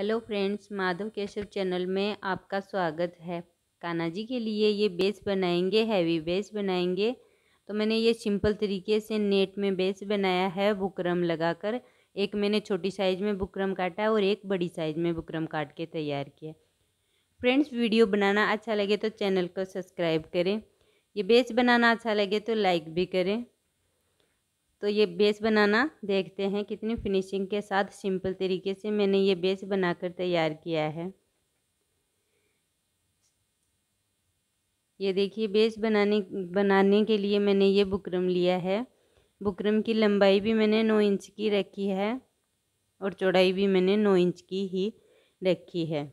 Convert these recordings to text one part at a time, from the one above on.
hello friends Madhav Keshav channel में आपका स्वागत है कान्हा जी के लिए ये बेस बनाएंगे हैवी बेस बनाएंगे तो मैंने ये सिंपल तरीके से नेट में बेस बनाया है बुकरम लगाकर एक मैंने छोटी साइज़ में बुकरम काटा और एक बड़ी साइज़ में बुकरम काट के तैयार किया फ्रेंड्स वीडियो बनाना अच्छा लगे तो चैनल को सब्सक्राइब करें ये बेस बनाना अच्छा लगे तो लाइक भी करें तो ये बेस बनाना देखते हैं कितनी फिनिशिंग के साथ सिंपल तरीके से मैंने ये बेस बनाकर तैयार किया है ये देखिए बेस बनाने बनाने के लिए मैंने ये बुकरम लिया है बुकरम की लंबाई भी मैंने नौ इंच की रखी है और चौड़ाई भी मैंने नौ इंच की ही रखी है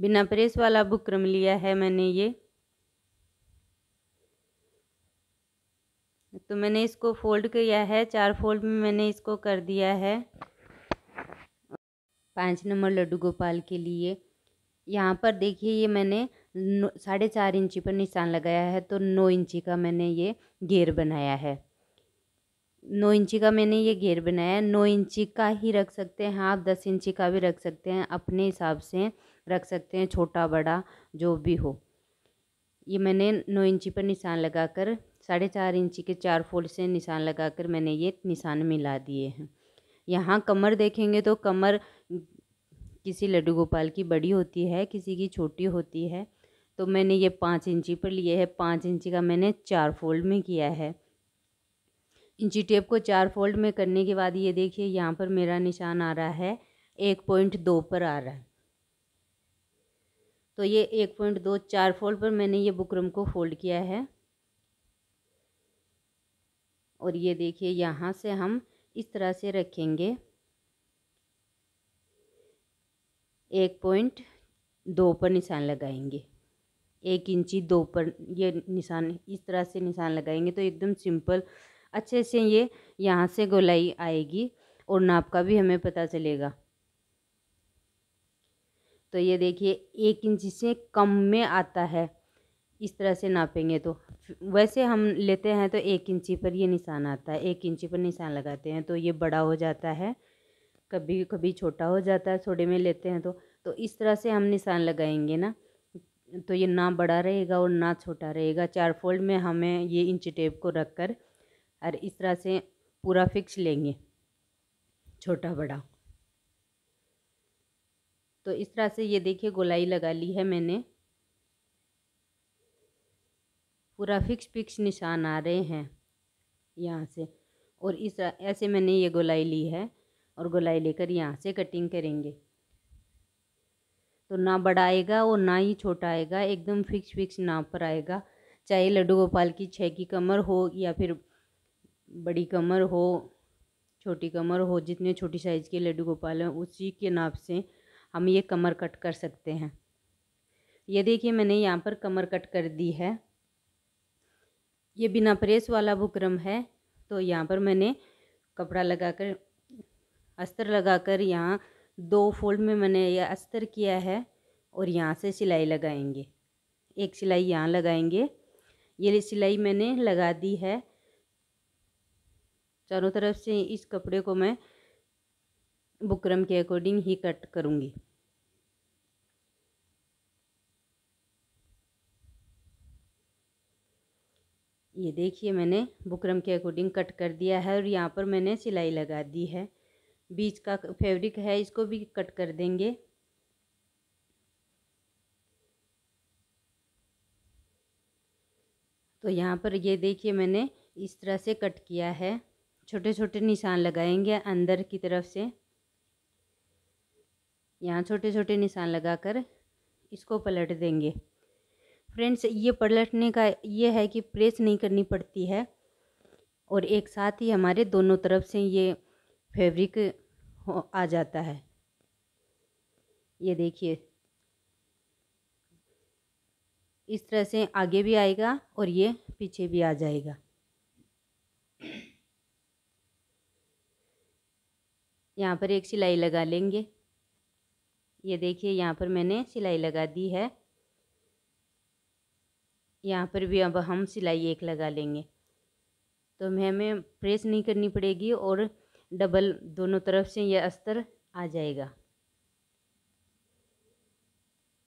बिना प्रेस वाला बुकरम लिया है मैंने ये तो मैंने इसको फोल्ड किया है चार फोल्ड में मैंने इसको कर दिया है पाँच नंबर लड्डू गोपाल के लिए यहाँ पर देखिए ये मैंने साढ़े चार इंची पर निशान लगाया है तो नौ इंची का मैंने ये घेर बनाया है नौ इंची का मैंने ये घेर बनाया है नौ इंची का ही रख सकते हैं आप दस इंची का भी रख सकते हैं अपने हिसाब से रख सकते हैं छोटा बड़ा जो भी हो ये मैंने नौ इंची पर निशान लगाकर साढ़े चार इंची के चार फोल्ड से निशान लगाकर मैंने ये निशान मिला दिए हैं यहाँ कमर देखेंगे तो कमर किसी लड्डू गोपाल की बड़ी होती है किसी की छोटी होती है तो मैंने ये पाँच इंची पर लिए है पाँच इंची का मैंने चार फोल्ड में किया है इंची टेप को चार फोल्ड में करने के बाद ये देखिए यहाँ पर मेरा निशान आ रहा है एक पॉइंट दो पर आ रहा है तो ये एक पॉइंट दो चार फोल्ड पर मैंने ये बुकरम को फोल्ड किया है और ये देखिए यहाँ से हम इस तरह से रखेंगे एक पॉइंट दो पर निशान लगाएंगे एक इंची दो पर ये निशान इस तरह से निशान लगाएंगे तो एकदम सिंपल अच्छे से ये यहाँ से गोलाई आएगी और नाप का भी हमें पता चलेगा तो ये देखिए एक इंच से कम में आता है इस तरह से नापेंगे तो वैसे हम लेते हैं तो एक इंची पर ये निशान आता है एक इंची पर निशान लगाते हैं तो ये बड़ा हो जाता है कभी कभी छोटा हो जाता है थोड़े में लेते हैं तो तो इस तरह से हम निशान लगाएंगे ना तो ये ना बड़ा रहेगा और ना छोटा रहेगा चार फोल्ड में हमें ये इंच टेप को रख कर और इस तरह से पूरा फिक्स लेंगे छोटा बड़ा तो इस तरह से ये देखिए गोलाई लगा ली है मैंने पूरा फिक्स फिक्स निशान आ रहे हैं यहाँ से और इस ऐसे मैंने ये गोलाई ली है और गोलाई लेकर यहाँ से कटिंग करेंगे तो ना बड़ा आएगा और ना ही छोटा आएगा एकदम फिक्स फिक्स नाप पर आएगा चाहे लड्डू गोपाल की छः की कमर हो या फिर बड़ी कमर हो छोटी कमर हो जितने छोटी साइज़ के लड्डू गोपाल हैं उसी के नाप से हम ये कमर कट कर सकते हैं ये देखिए मैंने यहाँ पर कमर कट कर दी है ये बिना प्रेस वाला बुकरम है तो यहाँ पर मैंने कपड़ा लगाकर अस्तर लगाकर यहाँ दो फोल्ड में मैंने यह अस्तर किया है और यहाँ से सिलाई लगाएंगे एक सिलाई यहाँ लगाएंगे ये सिलाई मैंने लगा दी है चारों तरफ से इस कपड़े को मैं बुकरम के अकॉर्डिंग ही कट करूँगी ये देखिए मैंने बुकरम के अकॉर्डिंग कट कर दिया है और यहाँ पर मैंने सिलाई लगा दी है बीच का फैब्रिक है इसको भी कट कर देंगे तो यहाँ पर ये देखिए मैंने इस तरह से कट किया है छोटे छोटे निशान लगाएंगे अंदर की तरफ से यहाँ छोटे छोटे निशान लगाकर इसको पलट देंगे फ्रेंड्स ये पलटने का ये है कि प्रेस नहीं करनी पड़ती है और एक साथ ही हमारे दोनों तरफ से ये फैब्रिक आ जाता है ये देखिए इस तरह से आगे भी आएगा और ये पीछे भी आ जाएगा यहाँ पर एक सिलाई लगा लेंगे ये देखिए यहाँ पर मैंने सिलाई लगा दी है यहाँ पर भी अब हम सिलाई एक लगा लेंगे तो हमें प्रेस नहीं करनी पड़ेगी और डबल दोनों तरफ से यह अस्तर आ जाएगा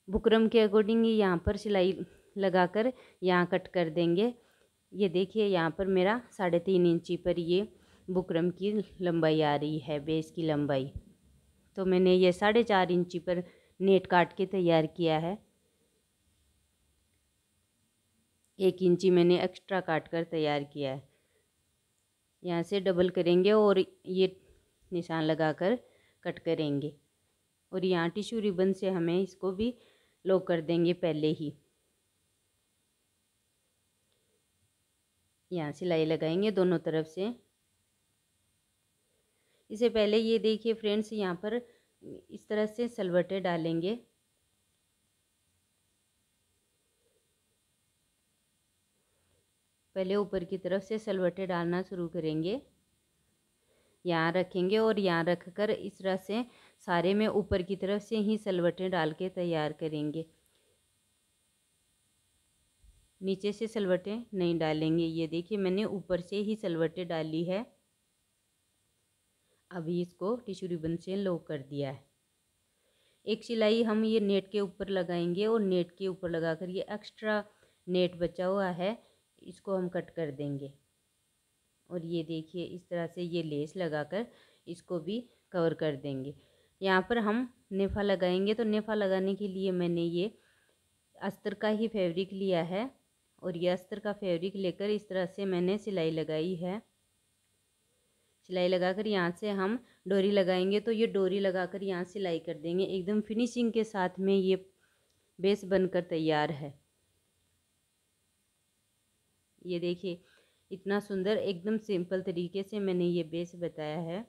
बुकरम के अकॉर्डिंग यहाँ पर सिलाई लगाकर यहाँ कट कर देंगे ये देखिए यहाँ पर मेरा साढ़े तीन इंची पर ये बुकरम की लंबाई आ रही है बेस की लंबाई तो मैंने ये साढ़े चार इंची पर नेट काट के तैयार किया है एक इंची मैंने एक्स्ट्रा काट कर तैयार किया है यहाँ से डबल करेंगे और ये निशान लगाकर कट करेंगे और यहाँ टिश्यू रिबन से हमें इसको भी लॉक कर देंगे पहले ही यहाँ सिलाई लगाएंगे दोनों तरफ से इसे पहले ये देखिए फ्रेंड्स यहाँ पर इस तरह से सलवटे डालेंगे पहले ऊपर की तरफ से सलवटे डालना शुरू करेंगे यहाँ रखेंगे और यहाँ रख कर इस तरह से सारे में ऊपर की तरफ से ही सलवटे डाल के तैयार करेंगे नीचे से सलवटे नहीं डालेंगे ये देखिए मैंने ऊपर से ही सलवटे डाली है अभी इसको टिश्यू रिबन से लो कर दिया है एक सिलाई हम ये नेट के ऊपर लगाएंगे और नेट के ऊपर लगा कर ये एक्स्ट्रा नेट बचा हुआ है इसको हम कट कर देंगे और ये देखिए इस तरह से ये लेस लगाकर इसको भी कवर कर देंगे यहाँ पर हम नेफा लगाएंगे तो नेफा लगाने के लिए मैंने ये अस्तर का ही फैब्रिक लिया है और ये अस्तर का फैब्रिक लेकर इस तरह से मैंने सिलाई लगाई है सिलाई लगाकर यहाँ से हम डोरी लगाएंगे तो ये डोरी लगाकर यहाँ सिलाई कर देंगे एकदम फिनिशिंग के साथ में ये बेस बनकर तैयार है ये देखिए इतना सुंदर एकदम सिंपल तरीके से मैंने ये बेस बताया है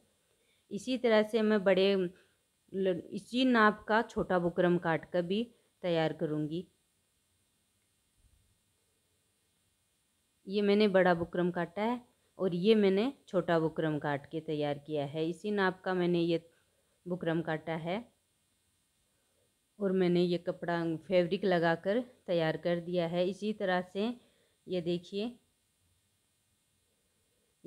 इसी तरह से मैं बड़े इसी नाप का छोटा बुकरम काट कर भी तैयार करूँगी ये मैंने बड़ा बुकरम काटा है और ये मैंने छोटा बुकरम काट के तैयार किया है इसी नाप का मैंने ये बुकरम काटा है और मैंने ये कपड़ा फैब्रिक लगाकर तैयार कर दिया है इसी तरह से ये देखिए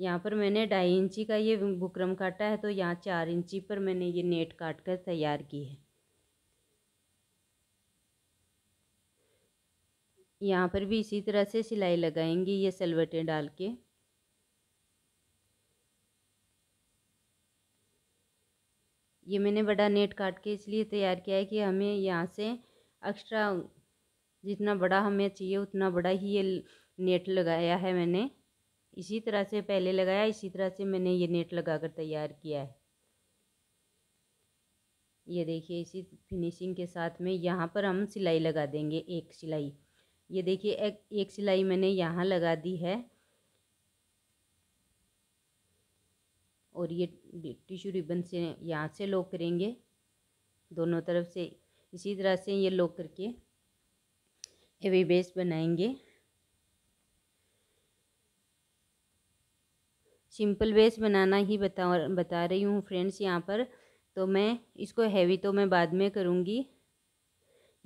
यहाँ पर मैंने ढाई इंची का ये बुकरम काटा है तो यहाँ चार इंची पर मैंने ये नेट काट कर तैयार की है यहाँ पर भी इसी तरह से सिलाई लगाएंगे ये सलवटें डाल के ये मैंने बड़ा नेट काट के इसलिए तैयार किया है कि हमें यहाँ से एक्स्ट्रा जितना बड़ा हमें चाहिए उतना बड़ा ही ये नेट लगाया है मैंने इसी तरह से पहले लगाया इसी तरह से मैंने ये नेट लगाकर तैयार किया है ये देखिए इसी फिनिशिंग के साथ में यहाँ पर हम सिलाई लगा देंगे एक सिलाई ये देखिए एक, एक सिलाई मैंने यहाँ लगा दी है और ये टिश्यू रिबन से यहाँ से लॉक करेंगे दोनों तरफ से इसी तरह से ये लॉक करके हेवी बेस बनाएंगे सिंपल बेस बनाना ही बता बता रही हूँ फ्रेंड्स यहाँ पर तो मैं इसको हैवी तो मैं बाद में करूँगी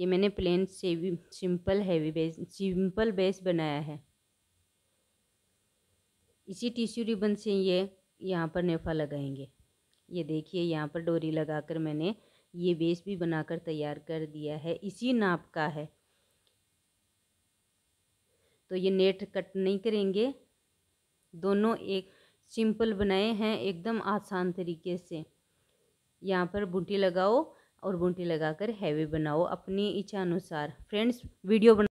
ये मैंने प्लेन सेवी simple heavy base simple base बनाया है इसी टिश्यू रिबन से ये यहाँ पर नेफा लगाएंगे ये देखिए यहाँ पर डोरी लगाकर मैंने ये बेस भी बनाकर तैयार कर दिया है इसी नाप का है तो ये नेट कट नहीं करेंगे दोनों एक सिंपल बनाए हैं एकदम आसान तरीके से यहाँ पर बूटी लगाओ और बूटी लगाकर हैवी बनाओ अपनी इच्छा अनुसार फ्रेंड्स वीडियो बना